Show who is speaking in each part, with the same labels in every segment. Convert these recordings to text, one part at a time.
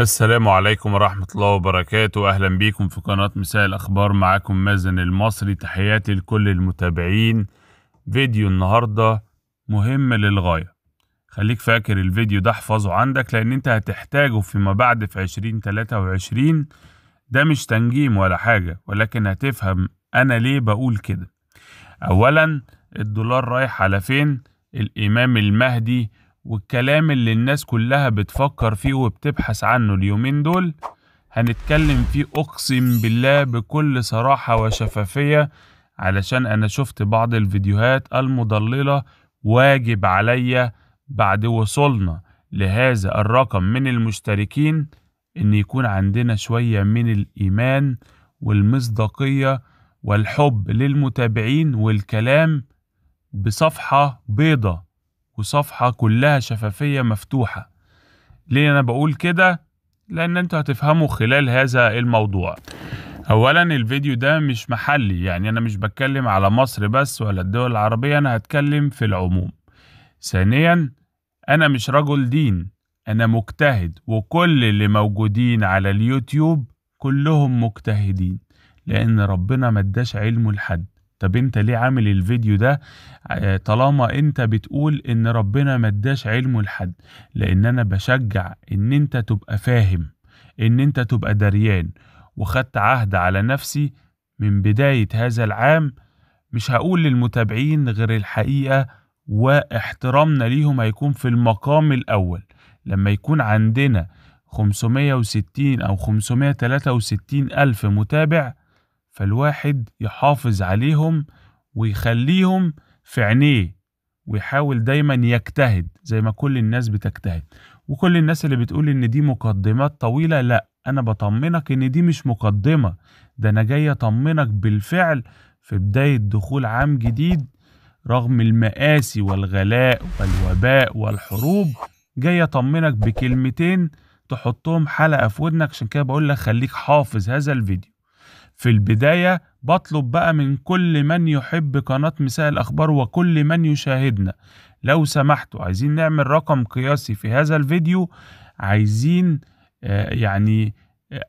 Speaker 1: السلام عليكم ورحمة الله وبركاته أهلا بيكم في قناة مساء الأخبار معاكم مازن المصري تحياتي لكل المتابعين فيديو النهاردة مهم للغاية خليك فاكر الفيديو ده احفظه عندك لأن أنت هتحتاجه فيما بعد في عشرين تلاتة وعشرين ده مش تنجيم ولا حاجة ولكن هتفهم أنا ليه بقول كده أولا الدولار رايح على فين الإمام المهدي والكلام اللي الناس كلها بتفكر فيه وبتبحث عنه اليومين دول هنتكلم فيه أقسم بالله بكل صراحة وشفافية علشان أنا شفت بعض الفيديوهات المضللة واجب عليا بعد وصولنا لهذا الرقم من المشتركين إن يكون عندنا شوية من الإيمان والمصداقية والحب للمتابعين والكلام بصفحة بيضة وصفحة كلها شفافية مفتوحة ليه أنا بقول كده؟ لأن أنتوا هتفهموا خلال هذا الموضوع أولا الفيديو ده مش محلي يعني أنا مش بتكلم على مصر بس ولا الدول العربية أنا هتكلم في العموم ثانيا أنا مش رجل دين أنا مجتهد وكل اللي موجودين على اليوتيوب كلهم مجتهدين لأن ربنا ما اداش علمه لحد طب انت ليه عامل الفيديو ده آه، طالما انت بتقول ان ربنا ما اداش علمه لحد لان انا بشجع ان انت تبقى فاهم ان انت تبقى دريان وخدت عهد على نفسي من بداية هذا العام مش هقول للمتابعين غير الحقيقة واحترامنا ليهم هيكون في المقام الأول لما يكون عندنا 560 أو 563 ألف متابع فالواحد يحافظ عليهم ويخليهم في عينيه ويحاول دايما يجتهد زي ما كل الناس بتجتهد وكل الناس اللي بتقول ان دي مقدمات طويلة لا انا بطمنك ان دي مش مقدمة ده انا جاي اطمنك بالفعل في بداية دخول عام جديد رغم المآسي والغلاء والوباء والحروب جاي اطمنك بكلمتين تحطهم حلقة في ودنك عشان كده بقول لك خليك حافظ هذا الفيديو في البداية بطلب بقى من كل من يحب قناة مساء الأخبار وكل من يشاهدنا لو سمحتوا عايزين نعمل رقم قياسي في هذا الفيديو عايزين آه، يعني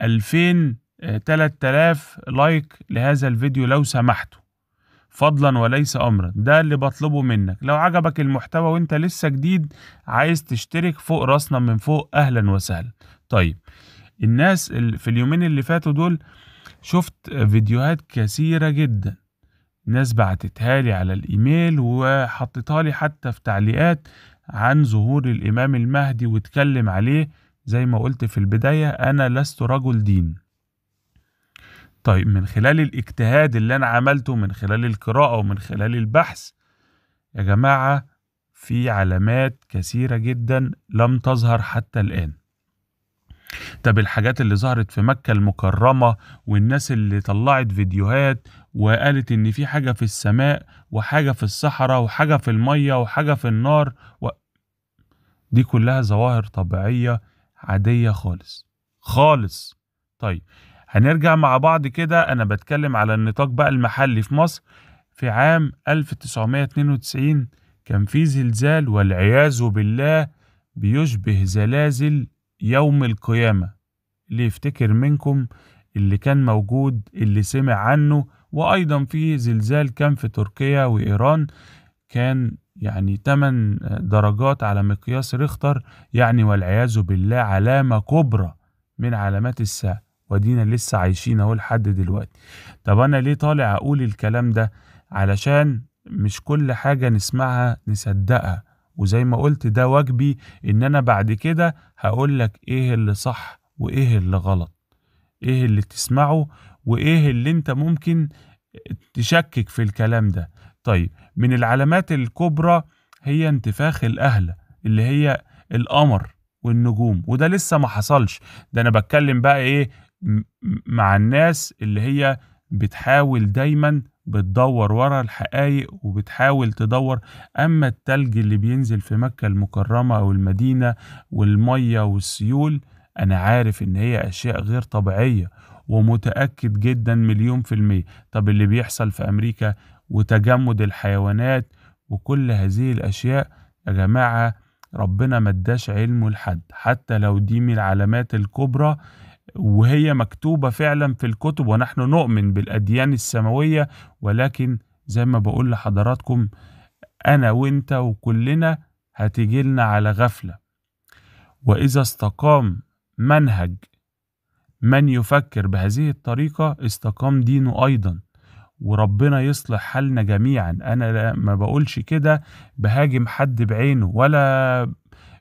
Speaker 1: 2000 آه، 3000 آه، لايك لهذا الفيديو لو سمحتوا فضلا وليس امرا ده اللي بطلبه منك لو عجبك المحتوى وانت لسه جديد عايز تشترك فوق راسنا من فوق اهلا وسهلا طيب الناس في اليومين اللي فاتوا دول شفت فيديوهات كثيرة جدا ناس بعتتها لي على الإيميل وحطتها لي حتى في تعليقات عن ظهور الإمام المهدي واتكلم عليه زي ما قلت في البداية أنا لست رجل دين طيب من خلال الاجتهاد اللي أنا عملته من خلال القراءة ومن خلال البحث يا جماعة في علامات كثيرة جدا لم تظهر حتى الآن طب الحاجات اللي ظهرت في مكة المكرمة والناس اللي طلعت فيديوهات وقالت إن في حاجة في السماء وحاجة في الصحراء وحاجة في المية وحاجة في النار و... دي كلها ظواهر طبيعية عادية خالص خالص طيب هنرجع مع بعض كده أنا بتكلم على النطاق بقى المحلي في مصر في عام 1992 كان في زلزال والعياذ بالله بيشبه زلازل يوم القيامة ليفتكر منكم اللي كان موجود اللي سمع عنه وأيضا في زلزال كان في تركيا وإيران كان يعني 8 درجات على مقياس ريختر يعني والعياذ بالله علامة كبرى من علامات الساعة ودينا لسه عايشين اهو لحد دلوقتي طب انا ليه طالع اقول الكلام ده علشان مش كل حاجة نسمعها نصدقها وزي ما قلت ده واجبي ان انا بعد كده هقول لك ايه اللي صح وايه اللي غلط ايه اللي تسمعه وايه اللي انت ممكن تشكك في الكلام ده طيب من العلامات الكبرى هي انتفاخ الاهله اللي هي القمر والنجوم وده لسه ما حصلش ده انا بتكلم بقى ايه مع الناس اللي هي بتحاول دايما بتدور ورا الحقائق وبتحاول تدور أما التلج اللي بينزل في مكة المكرمة أو المدينة والمية والسيول أنا عارف إن هي أشياء غير طبيعية ومتأكد جدا مليون في المية طب اللي بيحصل في أمريكا وتجمد الحيوانات وكل هذه الأشياء يا جماعة ربنا ما اداش علمه لحد حتى لو دي من العلامات الكبرى وهي مكتوبة فعلا في الكتب ونحن نؤمن بالأديان السماوية ولكن زي ما بقول لحضراتكم أنا وإنت وكلنا هتجيلنا على غفلة وإذا استقام منهج من يفكر بهذه الطريقة استقام دينه أيضا وربنا يصلح حالنا جميعا أنا ما بقولش كده بهاجم حد بعينه ولا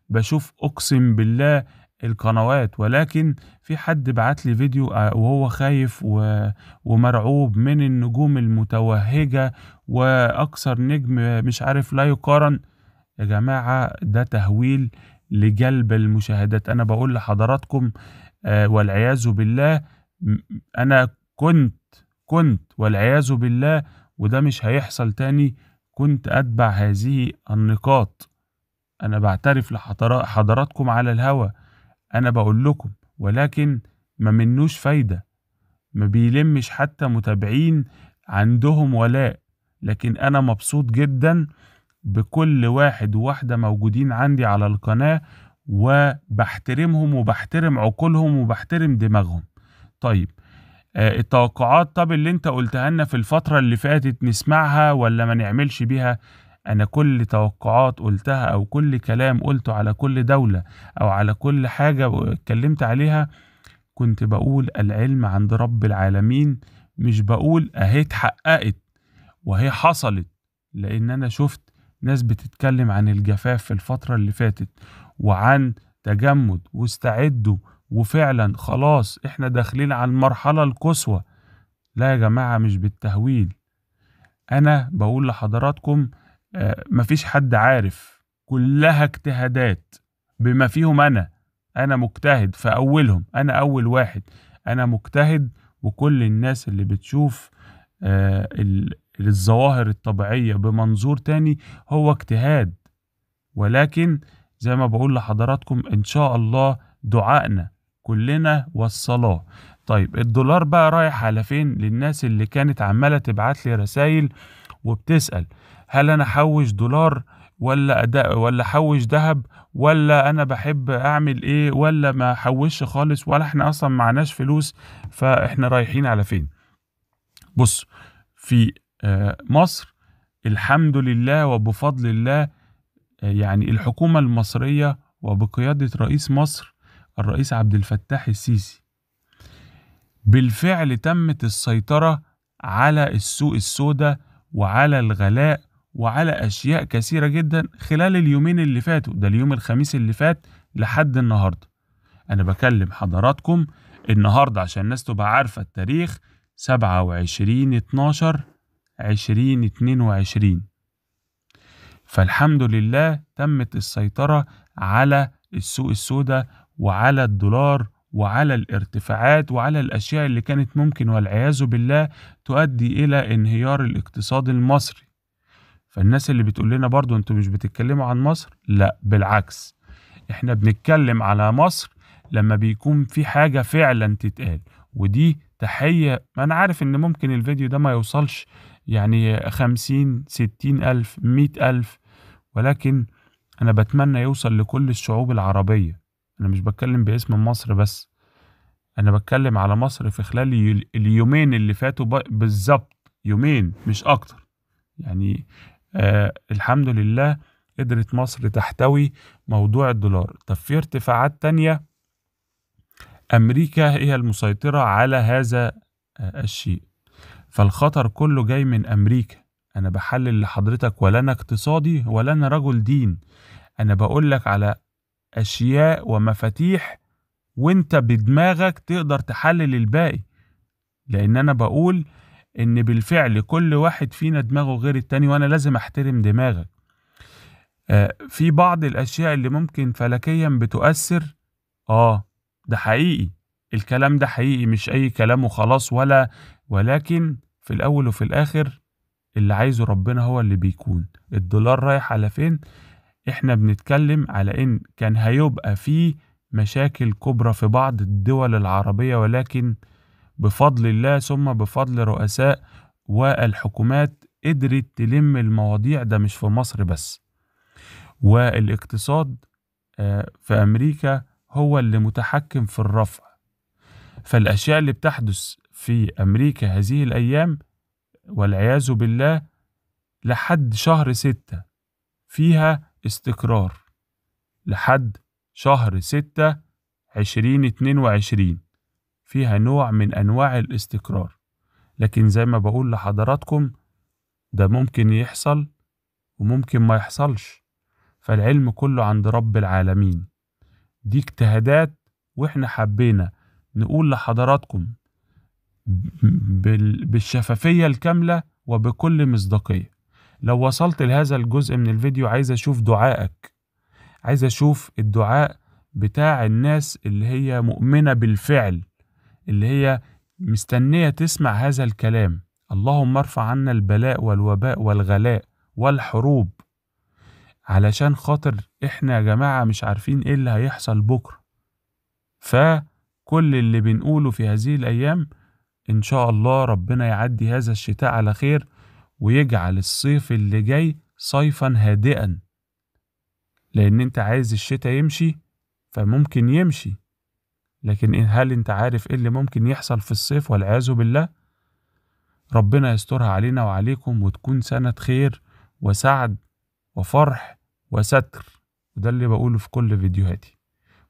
Speaker 1: بشوف أقسم بالله القنوات ولكن في حد بعت لي فيديو آه، وهو خايف ومرعوب من النجوم المتوهجة وأكثر نجم مش عارف لا يقارن يا جماعة ده تهويل لجلب المشاهدات أنا بقول لحضراتكم آه، والعياذ بالله أنا كنت كنت والعياذ بالله وده مش هيحصل تاني كنت أتبع هذه النقاط أنا بعترف لحضراتكم على الهوا أنا بقول لكم ولكن ما منوش فايدة ما بيلمش حتى متابعين عندهم ولاء لكن أنا مبسوط جدا بكل واحد وواحدة موجودين عندي على القناة وبحترمهم وبحترم عقولهم وبحترم دماغهم طيب آه، التوقعات طب اللي انت قلتها لنا في الفترة اللي فاتت نسمعها ولا ما نعملش بيها أنا كل توقعات قلتها أو كل كلام قلته على كل دولة أو على كل حاجة اتكلمت عليها كنت بقول العلم عند رب العالمين مش بقول أهي اتحققت وهي حصلت لأن أنا شفت ناس بتتكلم عن الجفاف في الفترة اللي فاتت وعن تجمد واستعدوا وفعلا خلاص احنا داخلين على المرحلة القصوى لا يا جماعة مش بالتهويل أنا بقول لحضراتكم آه، مفيش حد عارف كلها اجتهادات بما فيهم أنا أنا مجتهد في أولهم أنا أول واحد أنا مجتهد وكل الناس اللي بتشوف آه، الظواهر الطبيعية بمنظور تاني هو اجتهاد ولكن زي ما بقول لحضراتكم إن شاء الله دعائنا كلنا والصلاة طيب الدولار بقى رايح على فين للناس اللي كانت عمالة تبعت لي رسايل وبتسأل هل أنا أحوش دولار ولا أد... ولا أحوش ذهب ولا أنا بحب أعمل إيه ولا ما أحوش خالص ولا إحنا أصلا معناش فلوس فإحنا رايحين على فين بص في آه، مصر الحمد لله وبفضل الله آه، يعني الحكومة المصرية وبقيادة رئيس مصر الرئيس عبد الفتاح السيسي بالفعل تمت السيطرة على السوق السوداء وعلى الغلاء وعلى أشياء كثيرة جدا خلال اليومين اللي فاتوا ده اليوم الخميس اللي فات لحد النهاردة أنا بكلم حضراتكم النهاردة عشان الناس تبقى عارفة التاريخ سبعة وعشرين اتناشر عشرين اتنين وعشرين فالحمد لله تمت السيطرة على السوق السوداء وعلى الدولار وعلى الارتفاعات وعلى الأشياء اللي كانت ممكن والعياذ بالله تؤدي إلى انهيار الاقتصاد المصري فالناس اللي بتقول لنا برضو انتوا مش بتتكلموا عن مصر لا بالعكس احنا بنتكلم على مصر لما بيكون في حاجة فعلا تتقال ودي تحية ما أنا عارف إن ممكن الفيديو ده ما يوصلش يعني خمسين ستين ألف مئة ألف ولكن أنا بتمنى يوصل لكل الشعوب العربية أنا مش بتكلم باسم مصر بس أنا بتكلم على مصر في خلال اليومين اللي فاتوا بالظبط يومين مش أكتر يعني آه الحمد لله قدرت مصر تحتوي موضوع الدولار طب في ارتفاعات تانية أمريكا هي المسيطرة على هذا آه، الشيء فالخطر كله جاي من أمريكا أنا بحلل لحضرتك ولا أنا اقتصادي ولا أنا رجل دين أنا بقول لك على أشياء ومفاتيح وأنت بدماغك تقدر تحلل الباقي لأن أنا بقول ان بالفعل كل واحد فينا دماغه غير التاني وانا لازم احترم دماغك آه، في بعض الاشياء اللي ممكن فلكيا بتؤثر اه ده حقيقي الكلام ده حقيقي مش اي كلام وخلاص ولا ولكن في الاول وفي الاخر اللي عايزه ربنا هو اللي بيكون الدولار رايح على فين احنا بنتكلم على ان كان هيبقى فيه مشاكل كبرى في بعض الدول العربية ولكن بفضل الله ثم بفضل رؤساء والحكومات قدرت تلم المواضيع ده مش في مصر بس والاقتصاد آه، في أمريكا هو اللي متحكم في الرفع فالأشياء اللي بتحدث في أمريكا هذه الأيام والعياذ بالله لحد شهر ستة فيها استقرار لحد شهر ستة عشرين اتنين وعشرين فيها نوع من أنواع الاستقرار لكن زي ما بقول لحضراتكم ده ممكن يحصل وممكن ما يحصلش فالعلم كله عند رب العالمين دي اجتهادات واحنا حبينا نقول لحضراتكم بالشفافية الكاملة وبكل مصداقية لو وصلت لهذا الجزء من الفيديو عايز أشوف دعائك عايز أشوف الدعاء بتاع الناس اللي هي مؤمنة بالفعل اللي هي مستنية تسمع هذا الكلام اللهم ارفع عنا البلاء والوباء والغلاء والحروب علشان خاطر احنا يا جماعة مش عارفين ايه اللي هيحصل بكرة فكل اللي بنقوله في هذه الأيام إن شاء الله ربنا يعدي هذا الشتاء على خير ويجعل الصيف اللي جاي صيفا هادئا لأن أنت عايز الشتاء يمشي فممكن يمشي لكن إيه، هل انت عارف ايه اللي ممكن يحصل في الصيف والعياذ بالله ربنا يسترها علينا وعليكم وتكون سنة خير وسعد وفرح وستر وده اللي بقوله في كل فيديوهاتي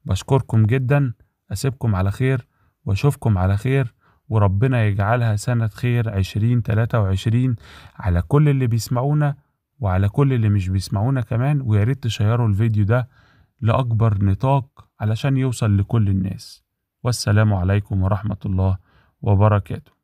Speaker 1: بشكركم جدا أسيبكم على خير وأشوفكم على خير وربنا يجعلها سنة خير عشرين تلاتة وعشرين على كل اللي بيسمعونا وعلى كل اللي مش بيسمعونا كمان وياريت تشيروا الفيديو ده لأكبر نطاق علشان يوصل لكل الناس والسلام عليكم ورحمة الله وبركاته